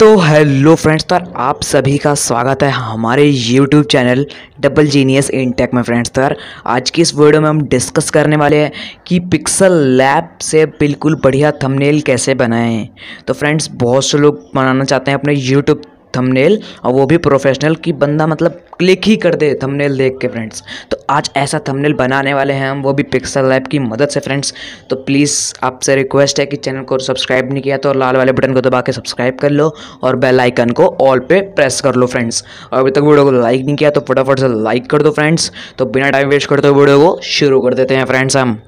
तो hello friends तो आप सभी का स्वागत है हमारे YouTube channel double genius intake में फ्रेंड्स तो आज की इस वीडियो में हम डिस्कस करने वाले हैं कि पिक्सल लैब से बिल्कुल बढ़िया थंबनेल कैसे बनाएं तो फ्रेंड्स बहुत से लोग बनाना चाहते हैं अपने यूट्यूब थंबनेल और वो भी प्रोफेशनल कि बंदा मतलब क्लिक ही कर दे थंबनेल देख के फ्रेंड्स तो आज ऐसा थंबनेल बनाने वाले हैं हम वो भी पिक्सल ऐप की मदद से फ्रेंड्स तो प्लीज़ आपसे रिक्वेस्ट है कि चैनल को सब्सक्राइब नहीं किया तो लाल वाले बटन को दबा के सब्सक्राइब कर लो और बेल आइकन को ऑल पे प्रेस कर लो फ्रेंड्स और अभी तक वीडियो को लाइक नहीं किया तो फटाफट से लाइक कर दो फ्रेंड्स तो बिना टाइम वेस्ट करते हुए वीडियो को शुरू कर देते हैं फ्रेंड्स हम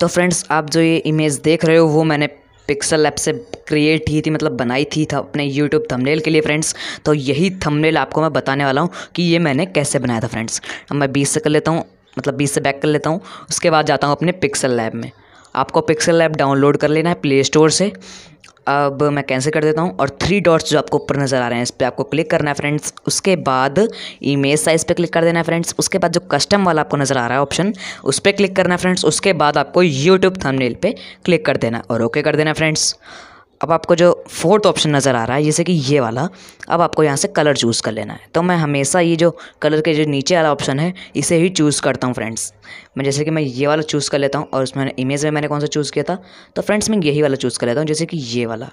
तो फ्रेंड्स आप जो ये इमेज देख रहे हो वो मैंने पिक्सल ऐप से क्रिएट ही थी मतलब बनाई थी था अपने यूट्यूब थंबनेल के लिए फ्रेंड्स तो यही थंबनेल आपको मैं बताने वाला हूँ कि ये मैंने कैसे बनाया था फ्रेंड्स अब मैं बीस से कर लेता हूँ मतलब बीस से बैक कर लेता हूँ उसके बाद जाता हूँ अपने पिक्सल लैब में आपको पिक्सल ऐप डाउनलोड कर लेना है प्ले स्टोर से अब मैं कैंसिल कर देता हूँ और थ्री डॉट्स जो आपको ऊपर नज़र आ रहे हैं इस पर आपको क्लिक करना है फ्रेंड्स उसके बाद इमेज साइज़ पे क्लिक कर देना है फ्रेंड्स उसके बाद जो कस्टम वाला आपको नज़र आ रहा है ऑप्शन उस पर क्लिक करना है फ्रेंड्स उसके बाद आपको यूट्यूब थंबनेल पे क्लिक कर देना और ओके कर देना फ्रेंड्स अब आपको जो फोर्थ ऑप्शन नज़र आ रहा है जैसे कि ये वाला अब आपको यहाँ से कलर चूज़ कर लेना है तो मैं हमेशा ये जो कलर के जो नीचे वाला ऑप्शन है इसे ही चूज़ करता हूँ फ्रेंड्स मैं जैसे कि मैं ये वाला चूज़ कर लेता हूँ और उसमें इमेज में मैंने कौन सा चूज़ किया था तो फ्रेंड्स मैं यही वाला चूज़ कर लेता हूँ जैसे कि ये वाला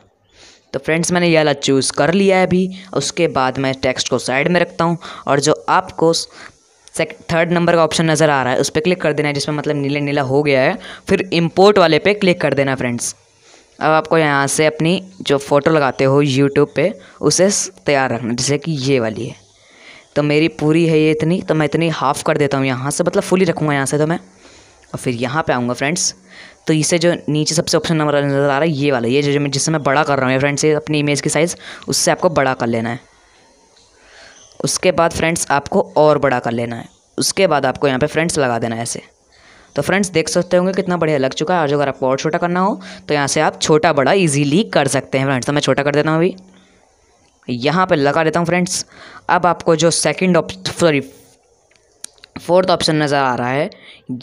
तो फ्रेंड्स मैंने ये वाला चूज़ कर लिया है अभी उसके बाद मैं टेक्स्ट को साइड में रखता हूँ और जो आपको थर्ड नंबर का ऑप्शन नज़र आ रहा है उस पर क्लिक कर देना है जिसमें मतलब नीला नीला हो गया है फिर इम्पोर्ट वाले पे क्लिक कर देना फ्रेंड्स अब आपको यहाँ से अपनी जो फ़ोटो लगाते हो यूट्यूब पे उसे तैयार रखना जैसे कि ये वाली है तो मेरी पूरी है ये इतनी तो मैं इतनी हाफ़ कर देता हूँ यहाँ से मतलब फुली रखूँगा यहाँ से तो मैं और फिर यहाँ पे आऊँगा फ्रेंड्स तो इसे जो नीचे सबसे ऑप्शन नंबर नज़र आ रहा है ये वाला ये जो मैं जिससे मैं बड़ा कर रहा हूँ फ्रेंड्स ये अपनी इमेज की साइज़ उससे आपको बड़ा कर लेना है उसके बाद फ्रेंड्स आपको और बड़ा कर लेना है उसके बाद आपको यहाँ पे फ्रेंड्स लगा देना है ऐसे तो फ्रेंड्स देख सकते होंगे कितना बढ़िया लग चुका है और जो अगर आपको और छोटा करना हो तो यहाँ से आप छोटा बड़ा ईजीली कर सकते हैं फ्रेंड्स तो मैं छोटा कर देता हूँ अभी यहाँ पर लगा देता हूँ फ्रेंड्स अब आपको जो second option sorry fourth option नज़र आ रहा है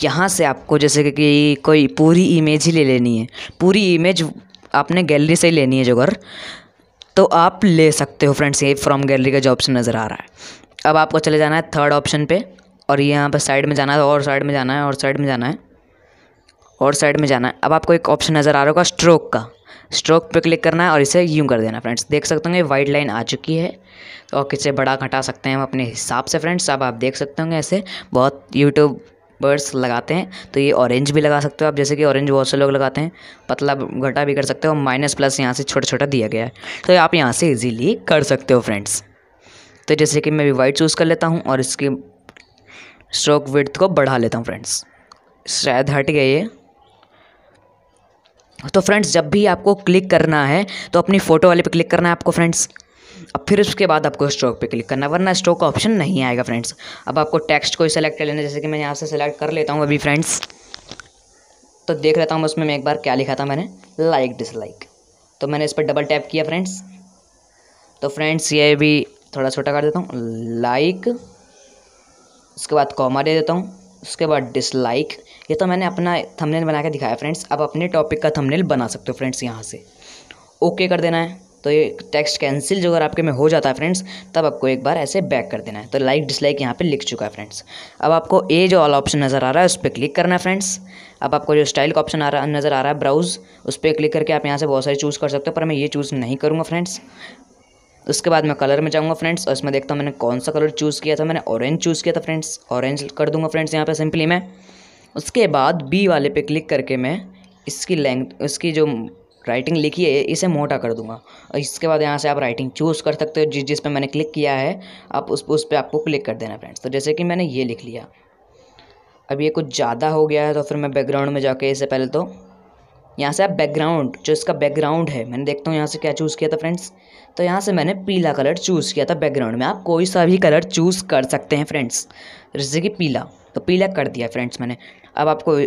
यहाँ से आपको जैसे कि कोई पूरी इमेज ही ले लेनी है पूरी इमेज आपने गैलरी से ही लेनी है जो घर तो आप ले सकते हो फ्रेंड्स ये फ्रॉम गैलरी का जो ऑप्शन नज़र आ रहा है अब आपको चले जाना है थर्ड ऑप्शन पे और ये यहाँ पर साइड में जाना है और साइड में जाना है और साइड में जाना है और साइड में जाना है अब आपको एक ऑप्शन नज़र आ रहा होगा स्ट्रोक का स्ट्रोक पे क्लिक करना है और इसे यूँ कर देना फ्रेंड्स देख सकते होंगे वाइड लाइन आ चुकी है तो और किसे बड़ा घटा सकते हैं हम अपने हिसाब से फ्रेंड्स अब आप देख सकते होंगे ऐसे बहुत यूट्यूब बर्ड्स लगाते हैं तो ये ऑरेंज भी लगा सकते हो आप जैसे कि ऑरेंज बहुत से लोग लगाते हैं पतला मतलब घटा भी कर सकते हो माइनस प्लस यहाँ से छोटा छोटा दिया गया है तो आप यहाँ से इजीली कर सकते हो फ्रेंड्स तो जैसे कि मैं भी वाइट चूज़ कर लेता हूँ और इसकी स्ट्रोक विड्थ को बढ़ा लेता हूँ फ्रेंड्स शायद हट गए ये तो फ्रेंड्स जब भी आपको क्लिक करना है तो अपनी फ़ोटो वाले पे क्लिक करना है आपको फ्रेंड्स अब फिर उसके बाद आपको स्ट्रोक पे क्लिक करना वरना स्ट्रोक का ऑप्शन नहीं आएगा फ्रेंड्स अब आपको टेक्स्ट को सेलेक्ट कर लेना जैसे कि मैं यहाँ से सेलेक्ट कर लेता हूँ अभी फ्रेंड्स तो देख लेता हूँ उसमें मैं एक बार क्या लिखा था मैंने लाइक डिसलाइक तो मैंने इस पर डबल टैप किया फ्रेंड्स तो फ्रेंड्स ये भी थोड़ा छोटा कर देता हूँ लाइक उसके बाद कॉमा दे देता हूँ उसके बाद डिसलाइक ये तो मैंने अपना थंबनेल बना के दिखाया फ्रेंड्स अब अपने टॉपिक का थंबनेल बना सकते हो फ्रेंड्स यहाँ से ओके कर देना है तो ये टेक्स्ट कैंसिल जो अगर आपके में हो जाता है फ्रेंड्स तब आपको एक बार ऐसे बैक कर देना है तो लाइक डिसलाइक यहाँ पे लिख चुका है फ्रेंड्स अब आपको ए जो ऑल ऑप्शन नज़र आ रहा है उस पर क्लिक करना है फ्रेंड्स अब आपको जो स्टाइल का ऑप्शन आ रहा नज़र आ रहा है ब्राउज़ उस पर क्लिक करके आप यहाँ से बहुत सारे चूज़ कर सकते हो पर मैं ये चूज़ नहीं करूँगा फ्रेंड्स उसके बाद मैं कलर में जाऊँगा फ्रेंड्स और इसमें देखता हूँ मैंने कौन सा कलर चूज़ किया था मैंने ऑरेंज चूज़ किया था फ्रेंड्स ऑरेंज कर दूँगा फ्रेंड्स यहाँ पर सिंपली मैं उसके बाद बी वाले पे क्लिक करके मैं इसकी लेंथ इसकी जो राइटिंग लिखी है इसे मोटा कर दूंगा और इसके बाद यहाँ से आप राइटिंग चूज़ कर सकते हो जिस जिस पर मैंने क्लिक किया है आप उस उस पर आपको क्लिक कर देना फ्रेंड्स तो जैसे कि मैंने ये लिख लिया अब ये कुछ ज़्यादा हो गया है तो फिर मैं बैकग्राउंड में जाके इसे पहले तो यहाँ से आप बैकग्राउंड जो इसका बैकग्राउंड है मैंने देखता हूँ यहाँ से क्या चूज़ किया था फ्रेंड्स तो यहाँ से मैंने पीला कलर चूज़ किया था बैकग्राउंड में आप कोई सा भी कलर चूज़ कर सकते हैं फ्रेंड्स जैसे कि पीला तो पीला कर दिया फ्रेंड्स मैंने अब आपको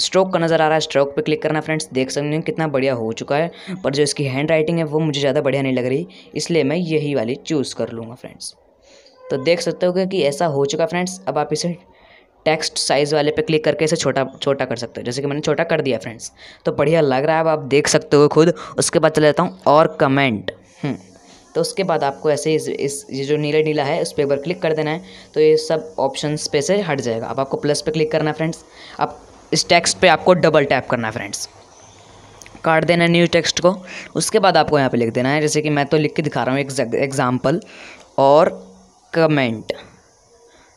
स्ट्रोक का नज़र आ रहा है स्ट्रोक पे क्लिक करना फ्रेंड्स देख सकते हैं कितना बढ़िया हो चुका है पर जो इसकी हैंड राइटिंग है वो मुझे ज़्यादा बढ़िया नहीं लग रही इसलिए मैं यही वाली चूज़ कर लूँगा फ्रेंड्स तो देख सकते हो कि ऐसा हो चुका फ्रेंड्स अब आप इसे टेक्स्ट साइज़ वाले पे क्लिक करके इसे छोटा छोटा कर सकते हो जैसे कि मैंने छोटा कर दिया फ्रेंड्स तो बढ़िया लग रहा है अब आप देख सकते हो खुद उसके बाद चले जाता हूँ और कमेंट हम्म। तो उसके बाद आपको ऐसे इस, इस ये जो नीला नीला है उस पर एक बार क्लिक कर देना है तो ये सब ऑप्शन पे से हट जाएगा अब आपको प्लस पे क्लिक करना है फ्रेंड्स अब इस टेक्स्ट पे आपको डबल टैप करना है फ्रेंड्स काट देना है न्यू टेक्स्ट को उसके बाद आपको यहाँ पे लिख देना है जैसे कि मैं तो लिख के दिखा रहा हूँ एग्जाम्पल और कमेंट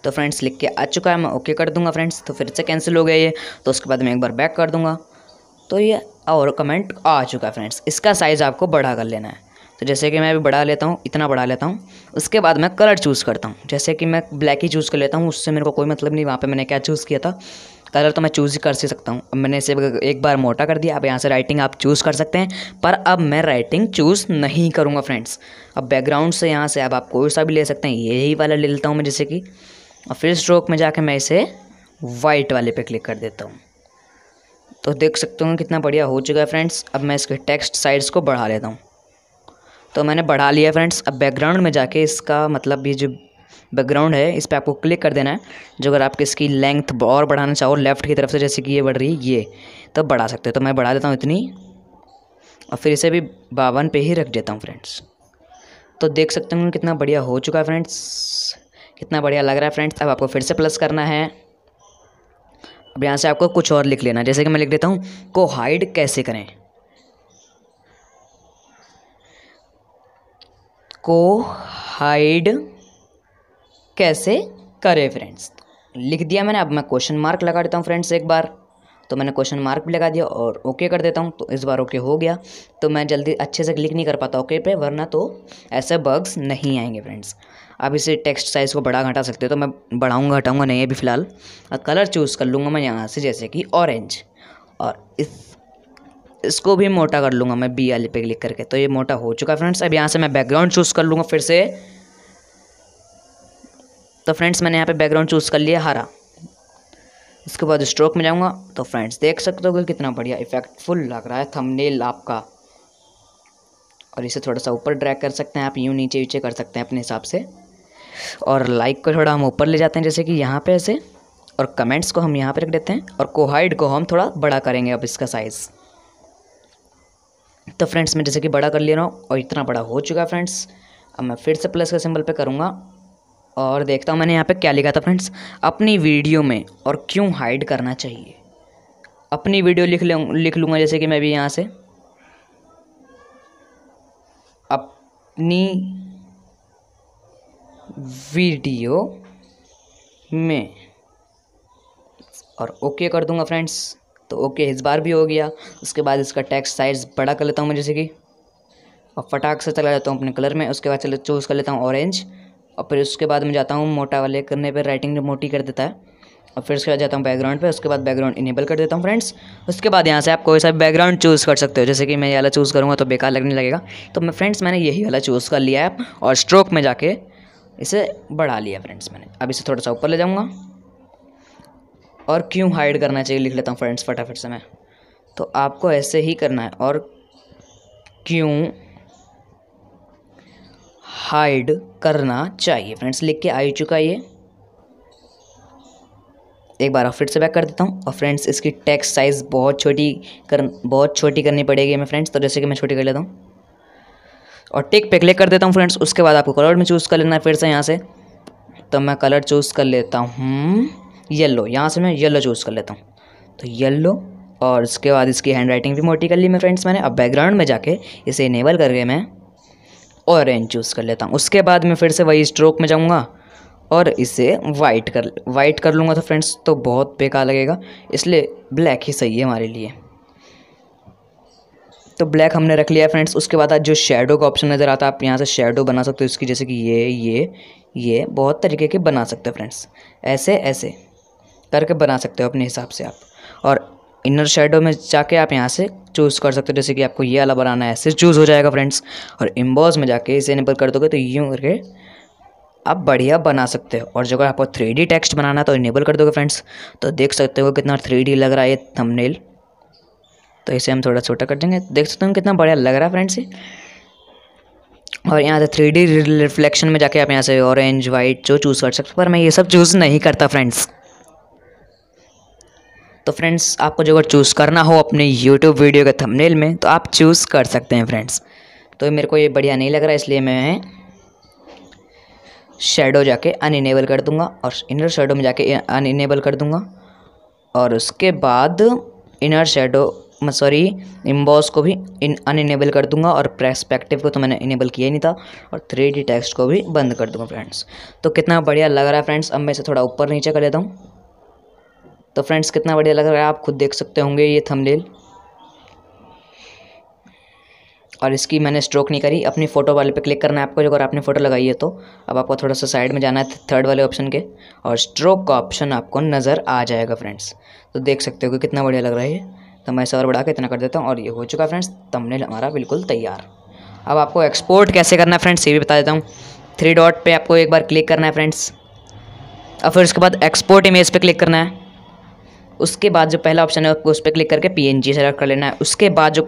तो फ्रेंड्स लिख के आ चुका है मैं ओके कर दूंगा फ्रेंड्स तो फिर से कैंसिल हो गया ये तो उसके बाद मैं एक बार बैक कर दूंगा तो ये और कमेंट आ चुका है फ्रेंड्स इसका साइज़ आपको बढ़ा कर लेना है तो जैसे कि मैं अभी बढ़ा लेता हूँ इतना बढ़ा लेता हूँ उसके बाद मैं कलर चूज़ करता हूँ जैसे कि मैं ब्लैक ही चूज़ कर लेता हूँ उससे मेरे को कोई मतलब नहीं वहाँ पे मैंने क्या चूज़ किया था कलर तो मैं चूज़ ही कर सी सकता हूँ अब मैंने इसे एक बार मोटा कर दिया अब यहाँ से राइटिंग आप चूज़ कर सकते हैं पर अब मैं राइटिंग चूज़ नहीं करूँगा फ्रेंड्स अब बैकग्राउंड से यहाँ से अब आप कोई सा भी ले सकते हैं यही वाला ले लेता हूँ मैं जैसे कि और फिर स्ट्रोक में जाके मैं इसे वाइट वाले पे क्लिक कर देता हूँ तो देख सकते हो कितना बढ़िया हो चुका है फ्रेंड्स अब मैं इसके टेक्स्ट साइज़ को बढ़ा लेता हूँ तो मैंने बढ़ा लिया फ्रेंड्स अब बैकग्राउंड में जाके इसका मतलब ये जो बैकग्राउंड है इस पर आपको क्लिक कर देना है जो अगर आप इसकी लेंथ और बढ़ाना चाहो लेफ़्ट की तरफ से जैसे कि ये बढ़ रही है ये तो बढ़ा सकते हो तो मैं बढ़ा देता हूँ इतनी और फिर इसे भी बावन पे ही रख देता हूँ फ्रेंड्स तो देख सकते हो कितना बढ़िया हो चुका है फ्रेंड्स कितना बढ़िया लग रहा है फ्रेंड्स अब आपको फिर से प्लस करना है अब यहाँ से आपको कुछ और लिख लेना जैसे कि मैं लिख देता हूँ को हाइड कैसे करें को हाइड कैसे करें फ्रेंड्स लिख दिया मैंने अब मैं क्वेश्चन मार्क लगा देता हूँ फ्रेंड्स एक बार तो मैंने क्वेश्चन मार्क भी लगा दिया और ओके कर देता हूँ तो इस बार ओके हो गया तो मैं जल्दी अच्छे से क्लिक नहीं कर पाता ओके पे वरना तो ऐसे बग्स नहीं आएंगे फ्रेंड्स आप इसे टेक्स्ट साइज़ को बड़ा घटा सकते हो तो मैं बढ़ाऊँगा घटाऊँगा नहीं अभी फ़िलहाल कलर चूज़ कर लूँगा मैं यहाँ से जैसे कि ऑरेंज और इस इसको भी मोटा कर लूँगा मैं बी वाले पे क्लिक करके तो ये मोटा हो चुका है फ्रेंड्स अब यहाँ से मैं बैकग्राउंड चूज़ कर लूँगा फिर से तो फ्रेंड्स मैंने यहाँ पे बैकग्राउंड चूज़ कर लिया हरा इसके बाद स्ट्रोक में जाऊँगा तो फ्रेंड्स देख सकते हो कितना बढ़िया इफेक्टफुल लग रहा है थंबनेल आपका और इसे थोड़ा सा ऊपर ड्रैग कर सकते हैं आप यूँ नीचे नीचे कर सकते हैं अपने हिसाब से और लाइक को थोड़ा हम ऊपर ले जाते हैं जैसे कि यहाँ पे ऐसे और कमेंट्स को हम यहाँ पे रख देते हैं और कोहाइड को हम थोड़ा बड़ा करेंगे अब इसका साइज़ तो फ्रेंड्स मैं जैसे कि बड़ा कर ले रहा हूँ और इतना बड़ा हो चुका है फ्रेंड्स अब मैं फिर से प्लस के सिंबल पे करूँगा और देखता हूँ मैंने यहाँ पे क्या लिखा था फ्रेंड्स अपनी वीडियो में और क्यों हाइड करना चाहिए अपनी वीडियो लिख लूँ लिख लूँगा जैसे कि मैं भी यहाँ से अपनी वीडियो में और ओके कर दूँगा फ्रेंड्स तो ओके इस बार भी हो गया उसके बाद इसका टैक्स साइज़ बड़ा कर लेता हूँ मैं जैसे कि और फटाक से चला जाता हूँ अपने कलर में उसके बाद चलो चूज़ कर लेता हूँ ऑरेंज और फिर उसके बाद मैं जाता हूँ मोटा वाले करने पर राइटिंग मोटी कर देता है और फिर उसके बाद जाता हूँ बैकग्राउंड पे उसके बाद बैकग्राउंड इनेबल कर देता हूँ फ्रेंड्स उसके बाद यहाँ से आप कोई सा बैकग्राउंड चूज़ कर सकते हो जैसे कि मैं ये वाला चूज़ करूँगा तो बेकार लगने लगेगा तो मैं फ्रेंड्स मैंने यही वाला चूज़ कर लिया है और स्ट्रोक में जाके इसे बढ़ा लिया फ्रेंड्स मैंने अब इसे थोड़ा सा ऊपर ले जाऊँगा और क्यों हाइड करना चाहिए लिख लेता हूँ फ्रेंड्स फटाफट से मैं तो आपको ऐसे ही करना है और क्यों हाइड करना चाहिए फ्रेंड्स लिख के आ चुका ये एक बार फिर से बैक कर देता हूँ और फ्रेंड्स इसकी टैक्स साइज़ बहुत छोटी कर बहुत छोटी करनी पड़ेगी हमें फ्रेंड्स तो जैसे कि मैं छोटी कर लेता हूँ और टिक पे क्लिक कर देता हूँ फ्रेंड्स उसके बाद आपको कलर में चूज़ कर लेना है फिर से यहाँ से तो मैं कलर चूज़ कर लेता हूँ येल्लो यहाँ से मैं येल्लो चूज़ कर लेता हूँ तो येल्लो और उसके बाद इसकी हैंड राइटिंग भी मोटी कर ली मैं फ्रेंड्स मैंने अब बैकग्राउंड में जाके इसे इनेबल करके मैं ऑरेंज चूज़ कर लेता हूँ उसके बाद मैं फिर से वही स्ट्रोक में जाऊँगा और इसे वाइट कर वाइट कर लूँगा तो फ्रेंड्स तो बहुत बेकार लगेगा इसलिए ब्लैक ही सही है हमारे लिए तो ब्लैक हमने रख लिया फ्रेंड्स उसके बाद जो शेडो का ऑप्शन नज़र आता है आप यहाँ से शेडो बना सकते हो इसकी जैसे कि ये ये ये बहुत तरीके के बना सकते हो फ्रेंड्स ऐसे ऐसे करके बना सकते हो अपने हिसाब से आप और इनर शेडो में जाके आप यहाँ से चूज़ कर सकते हो जैसे कि आपको ये वाला बनाना है ऐसे चूज़ हो जाएगा फ्रेंड्स और इम्बॉज में जाके इसे इनेबल कर दोगे तो यूँ करके आप बढ़िया बना सकते हो और जगह आपको थ्री डी टेक्स्ट बनाना है तो इनेबल कर दोगे फ्रेंड्स तो देख सकते हो कितना थ्री डी लग रहा है ये थंबनेल तो इसे हम थोड़ा छोटा कर देंगे देख सकते हो कितना बढ़िया लग रहा है फ्रेंड्स ये और यहाँ से थ्री डी रिफ्लेक्शन में जाके आप यहाँ से ऑरेंज वाइट जो चूज़ कर सकते हो पर मैं ये सब चूज़ नहीं करता फ्रेंड्स तो फ्रेंड्स आपको जो अगर चूज़ करना हो अपने यूट्यूब वीडियो के थंबनेल में तो आप चूज़ कर सकते हैं फ्रेंड्स तो मेरे को ये बढ़िया नहीं लग रहा इसलिए मैं शेडो जाके अनइनेबल कर दूंगा और इनर शेडो में जाके अनइनेबल कर दूंगा और उसके बाद इनर शेडो सॉरी इम्बॉस को भी इन अनइनेबल कर दूंगा और प्रेस्पेक्टिव को तो मैंने इनेबल किया ही नहीं था और थ्री टेक्स्ट को भी बंद कर दूंगा फ्रेंड्स तो कितना बढ़िया लग रहा है फ्रेंड्स अब मैं इसे थोड़ा ऊपर नीचे कर लेता हूँ तो फ्रेंड्स कितना बढ़िया लग रहा है आप खुद देख सकते होंगे ये थंबनेल और इसकी मैंने स्ट्रोक नहीं करी अपनी फ़ोटो वाले पे क्लिक करना है आपको अगर आपने फ़ोटो लगाई है तो अब आपको थोड़ा सा साइड में जाना है थर्ड वाले ऑप्शन के और स्ट्रोक का ऑप्शन आपको नज़र आ जाएगा फ्रेंड्स तो देख सकते हो कि कितना बढ़िया लग रहा है तो मैं इसे और बढ़ा के इतना कर देता हूँ और ये हो चुका फ्रेंड्स तमने हमारा बिल्कुल तैयार अब आपको एक्सपोर्ट कैसे करना है फ्रेंड्स ये भी बता देता हूँ थ्री डॉट पर आपको एक बार क्लिक करना है फ्रेंड्स और फिर उसके बाद एक्सपोर्ट इमेज पर क्लिक करना है उसके बाद जो पहला ऑप्शन है आपको उस पर क्लिक करके पी एन जी सेलेक्ट कर लेना है उसके बाद जो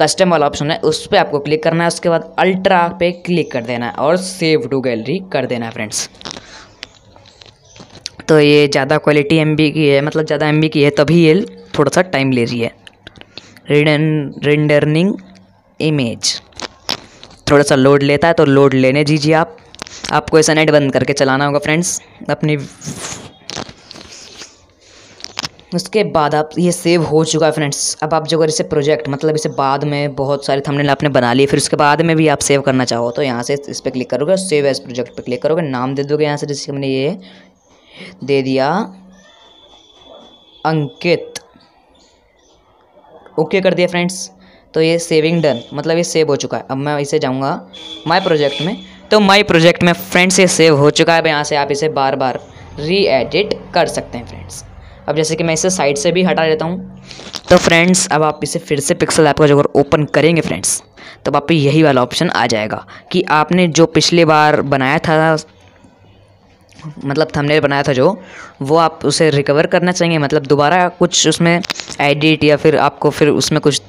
कस्टम वाला ऑप्शन है उस पर आपको क्लिक करना है उसके बाद अल्ट्रा पे क्लिक कर देना है और सेव टू गैलरी कर देना है फ्रेंड्स तो ये ज़्यादा क्वालिटी एम की है मतलब ज़्यादा एम की है तभी ये थोड़ा सा टाइम ले रही है रेंडरनिंग इमेज थोड़ा सा लोड लेता है तो लोड लेने दीजिए आप आपको ऐसा नेट बंद करके चलाना होगा फ्रेंड्स अपनी उसके बाद आप ये सेव हो चुका है फ्रेंड्स अब आप जो अगर इसे प्रोजेक्ट मतलब इसे बाद में बहुत सारे थंबनेल आपने बना लिए फिर उसके बाद में भी आप सेव करना चाहो तो यहाँ से इस पर क्लिक करोगे सेव एज प्रोजेक्ट पर क्लिक करोगे नाम दे दोगे यहाँ से जैसे हमने ये दे दिया अंकित ओके कर दिया फ्रेंड्स तो ये सेविंग डन मतलब ये सेव हो चुका है अब मैं इसे जाऊँगा माई प्रोजेक्ट में तो माई प्रोजेक्ट में फ्रेंड्स ये सेव हो चुका है अब यहाँ से आप इसे बार बार री एडिट कर सकते हैं फ्रेंड्स अब जैसे कि मैं इसे साइड से भी हटा देता हूँ तो फ्रेंड्स अब आप इसे फिर से पिक्सल ऐप का जो अगर ओपन करेंगे फ्रेंड्स तब आप यही वाला ऑप्शन आ जाएगा कि आपने जो पिछले बार बनाया था मतलब थंबनेल बनाया था जो वो आप उसे रिकवर करना चाहेंगे मतलब दोबारा कुछ उसमें एडिट या फिर आपको फिर उसमें कुछ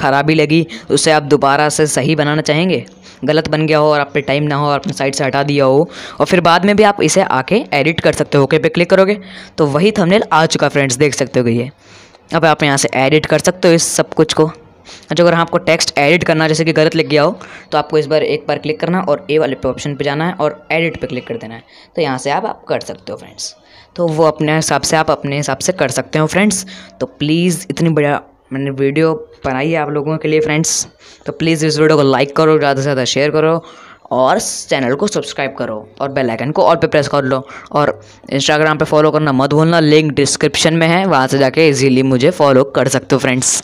ख़राबी लगी उसे आप दोबारा से सही बनाना चाहेंगे गलत बन गया हो और आप पे टाइम ना हो और अपने साइड से हटा दिया हो और फिर बाद में भी आप इसे आके एडिट कर सकते हो ओके पे क्लिक करोगे तो वही थंबनेल आ चुका फ्रेंड्स देख सकते हो ये अब आप यहाँ से एडिट कर सकते हो इस सब कुछ को अच्छा अगर हाँ आपको टेक्स्ट एडिट करना जैसे कि गलत लग गया हो तो आपको इस बार एक बार क्लिक करना और ए वाले पे ऑप्शन पे जाना है और एडिट पे क्लिक कर देना है तो यहाँ से आप आप कर सकते हो फ्रेंड्स तो वो अपने हिसाब से आप अपने हिसाब से कर सकते हो फ्रेंड्स तो प्लीज़ इतनी बड़ा मैंने वीडियो बनाई है आप लोगों के लिए फ्रेंड्स तो प्लीज़ इस वीडियो को लाइक करो ज़्यादा से ज़्यादा शेयर करो और चैनल को सब्सक्राइब करो और बेल आइकन को और पे प्रेस कर लो और इंस्टाग्राम पे फॉलो करना मत भूलना लिंक डिस्क्रिप्शन में है वहाँ से जाके इजीली मुझे फॉलो कर सकते हो फ्रेंड्स